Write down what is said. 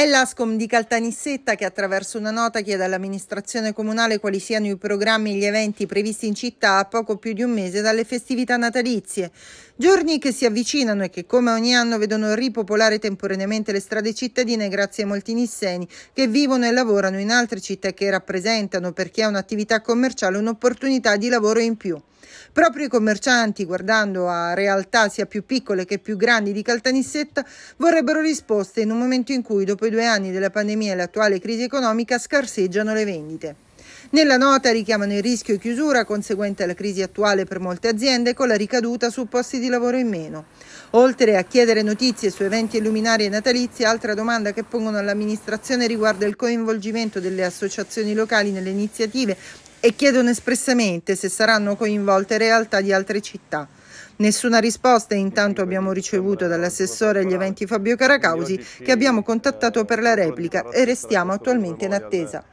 È l'ASCOM di Caltanissetta che attraverso una nota chiede all'amministrazione comunale quali siano i programmi e gli eventi previsti in città a poco più di un mese dalle festività natalizie. Giorni che si avvicinano e che come ogni anno vedono ripopolare temporaneamente le strade cittadine grazie a molti nisseni che vivono e lavorano in altre città e che rappresentano per chi ha un'attività commerciale un'opportunità di lavoro in più. Proprio i commercianti, guardando a realtà sia più piccole che più grandi di Caltanissetta, vorrebbero risposte in un momento in cui dopo dopo i due anni della pandemia e l'attuale crisi economica scarseggiano le vendite. Nella nota richiamano il rischio di chiusura conseguente alla crisi attuale per molte aziende con la ricaduta su posti di lavoro in meno. Oltre a chiedere notizie su eventi illuminari e natalizi, altra domanda che pongono all'amministrazione riguarda il coinvolgimento delle associazioni locali nelle iniziative e chiedono espressamente se saranno coinvolte realtà di altre città. Nessuna risposta intanto abbiamo ricevuto dall'assessore agli eventi Fabio Caracausi che abbiamo contattato per la replica e restiamo attualmente in attesa.